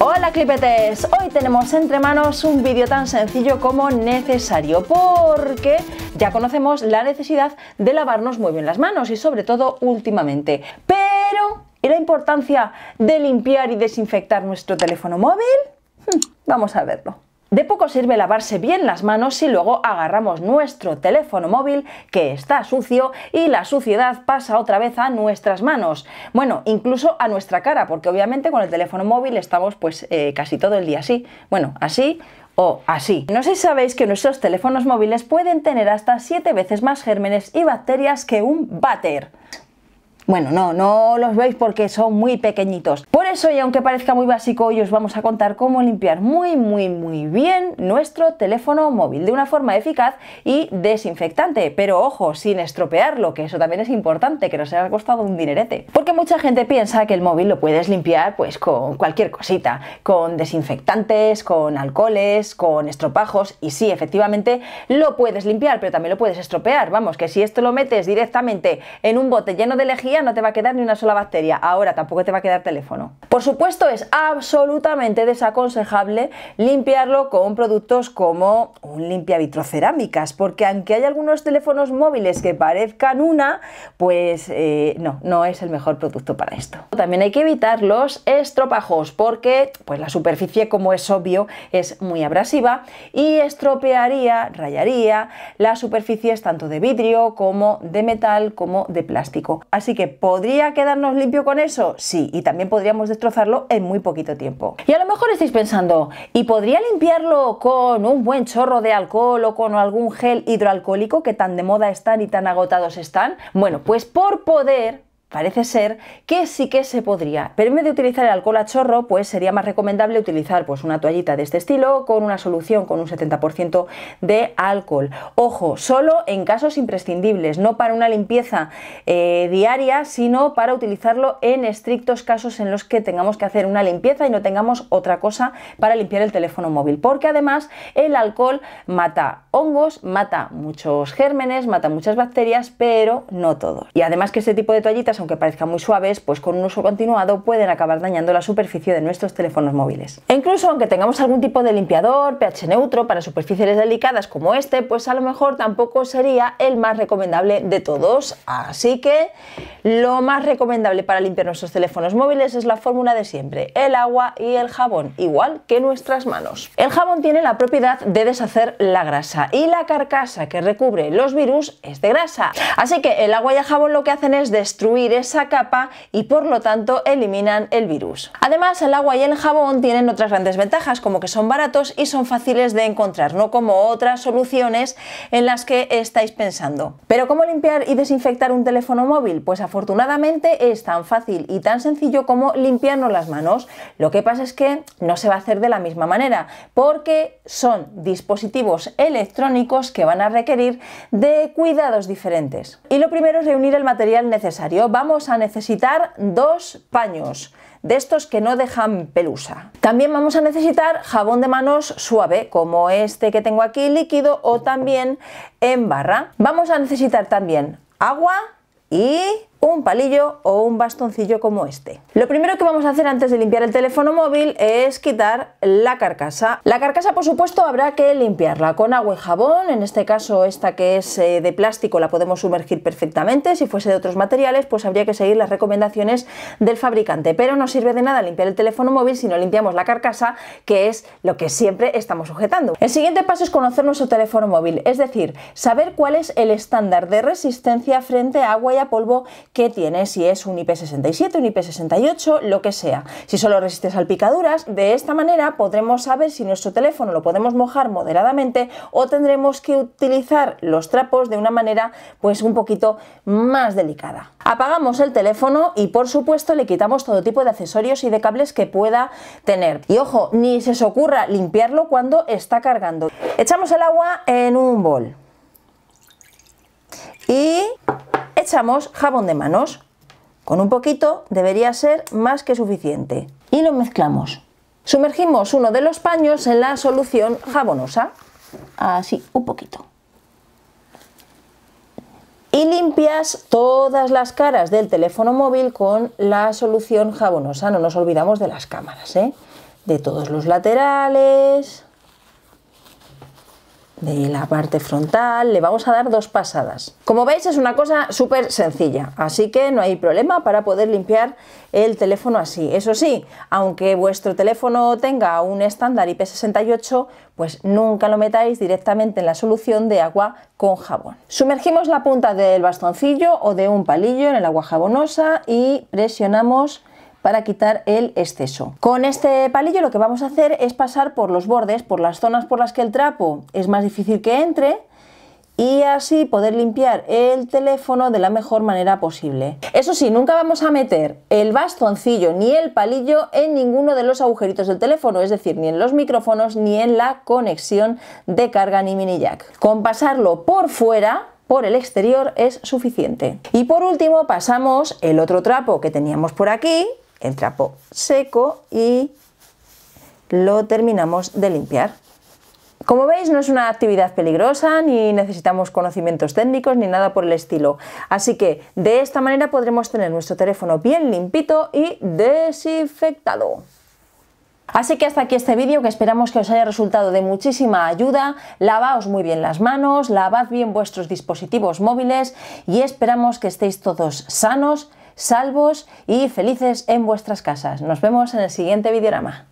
Hola clipetes, hoy tenemos entre manos un vídeo tan sencillo como necesario porque ya conocemos la necesidad de lavarnos muy bien las manos y sobre todo últimamente, pero ¿y la importancia de limpiar y desinfectar nuestro teléfono móvil? Hmm, vamos a verlo. De poco sirve lavarse bien las manos si luego agarramos nuestro teléfono móvil que está sucio y la suciedad pasa otra vez a nuestras manos. Bueno, incluso a nuestra cara, porque obviamente con el teléfono móvil estamos pues eh, casi todo el día así. Bueno, así o así. No sé si sabéis que nuestros teléfonos móviles pueden tener hasta 7 veces más gérmenes y bacterias que un váter. Bueno, no, no los veis porque son muy pequeñitos. Por eso, y aunque parezca muy básico, hoy os vamos a contar cómo limpiar muy, muy, muy bien nuestro teléfono móvil de una forma eficaz y desinfectante. Pero ojo, sin estropearlo, que eso también es importante, que nos haya costado un dinerete. Porque mucha gente piensa que el móvil lo puedes limpiar pues con cualquier cosita, con desinfectantes, con alcoholes, con estropajos, y sí, efectivamente lo puedes limpiar, pero también lo puedes estropear. Vamos, que si esto lo metes directamente en un bote lleno de lejía, no te va a quedar ni una sola bacteria, ahora tampoco te va a quedar teléfono. Por supuesto es absolutamente desaconsejable limpiarlo con productos como un limpia vitrocerámicas, porque aunque hay algunos teléfonos móviles que parezcan una, pues eh, no, no es el mejor producto para esto. También hay que evitar los estropajos, porque pues la superficie como es obvio es muy abrasiva y estropearía, rayaría las superficies tanto de vidrio como de metal como de plástico. Así que podría quedarnos limpio con eso, sí, y también podríamos destrozarlo en muy poquito tiempo. Y a lo mejor estáis pensando, ¿y podría limpiarlo con un buen chorro de alcohol o con algún gel hidroalcohólico que tan de moda están y tan agotados están? Bueno, pues por poder Parece ser que sí que se podría, pero en vez de utilizar el alcohol a chorro, pues sería más recomendable utilizar pues una toallita de este estilo con una solución con un 70% de alcohol. Ojo, solo en casos imprescindibles, no para una limpieza eh, diaria, sino para utilizarlo en estrictos casos en los que tengamos que hacer una limpieza y no tengamos otra cosa para limpiar el teléfono móvil, porque además el alcohol mata hongos, mata muchos gérmenes, mata muchas bacterias, pero no todos. Y además que este tipo de toallitas aunque parezcan muy suaves, pues con un uso continuado pueden acabar dañando la superficie de nuestros teléfonos móviles. E incluso aunque tengamos algún tipo de limpiador, pH neutro para superficies delicadas como este, pues a lo mejor tampoco sería el más recomendable de todos. Así que lo más recomendable para limpiar nuestros teléfonos móviles es la fórmula de siempre, el agua y el jabón, igual que nuestras manos. El jabón tiene la propiedad de deshacer la grasa y la carcasa que recubre los virus es de grasa. Así que el agua y el jabón lo que hacen es destruir esa capa y por lo tanto eliminan el virus. Además el agua y el jabón tienen otras grandes ventajas como que son baratos y son fáciles de encontrar, no como otras soluciones en las que estáis pensando. Pero ¿cómo limpiar y desinfectar un teléfono móvil? Pues afortunadamente es tan fácil y tan sencillo como limpiarnos las manos. Lo que pasa es que no se va a hacer de la misma manera porque son dispositivos electrónicos que van a requerir de cuidados diferentes. Y lo primero es reunir el material necesario vamos a necesitar dos paños de estos que no dejan pelusa. También vamos a necesitar jabón de manos suave, como este que tengo aquí líquido o también en barra. Vamos a necesitar también agua y un palillo o un bastoncillo como este. Lo primero que vamos a hacer antes de limpiar el teléfono móvil es quitar la carcasa. La carcasa por supuesto habrá que limpiarla con agua y jabón, en este caso esta que es eh, de plástico la podemos sumergir perfectamente, si fuese de otros materiales pues habría que seguir las recomendaciones del fabricante, pero no sirve de nada limpiar el teléfono móvil si no limpiamos la carcasa que es lo que siempre estamos sujetando. El siguiente paso es conocer nuestro teléfono móvil, es decir, saber cuál es el estándar de resistencia frente a agua y a polvo que tiene si es un IP67, un IP68, lo que sea. Si solo resiste salpicaduras, de esta manera podremos saber si nuestro teléfono lo podemos mojar moderadamente o tendremos que utilizar los trapos de una manera pues un poquito más delicada. Apagamos el teléfono y por supuesto le quitamos todo tipo de accesorios y de cables que pueda tener. Y ojo, ni se os ocurra limpiarlo cuando está cargando. Echamos el agua en un bol. Y Echamos jabón de manos. Con un poquito debería ser más que suficiente. Y lo mezclamos. Sumergimos uno de los paños en la solución jabonosa. Así, un poquito. Y limpias todas las caras del teléfono móvil con la solución jabonosa. No nos olvidamos de las cámaras, ¿eh? De todos los laterales, de la parte frontal, le vamos a dar dos pasadas. Como veis es una cosa súper sencilla, así que no hay problema para poder limpiar el teléfono así. Eso sí, aunque vuestro teléfono tenga un estándar IP68, pues nunca lo metáis directamente en la solución de agua con jabón. Sumergimos la punta del bastoncillo o de un palillo en el agua jabonosa y presionamos para quitar el exceso. Con este palillo lo que vamos a hacer es pasar por los bordes, por las zonas por las que el trapo es más difícil que entre y así poder limpiar el teléfono de la mejor manera posible. Eso sí, nunca vamos a meter el bastoncillo ni el palillo en ninguno de los agujeritos del teléfono, es decir, ni en los micrófonos ni en la conexión de carga ni mini jack. Con pasarlo por fuera por el exterior es suficiente. Y por último pasamos el otro trapo que teníamos por aquí, el trapo seco y lo terminamos de limpiar. Como veis no es una actividad peligrosa, ni necesitamos conocimientos técnicos, ni nada por el estilo. Así que de esta manera podremos tener nuestro teléfono bien limpito y desinfectado. Así que hasta aquí este vídeo que esperamos que os haya resultado de muchísima ayuda. Lavaos muy bien las manos, lavad bien vuestros dispositivos móviles y esperamos que estéis todos sanos salvos y felices en vuestras casas. Nos vemos en el siguiente videorama.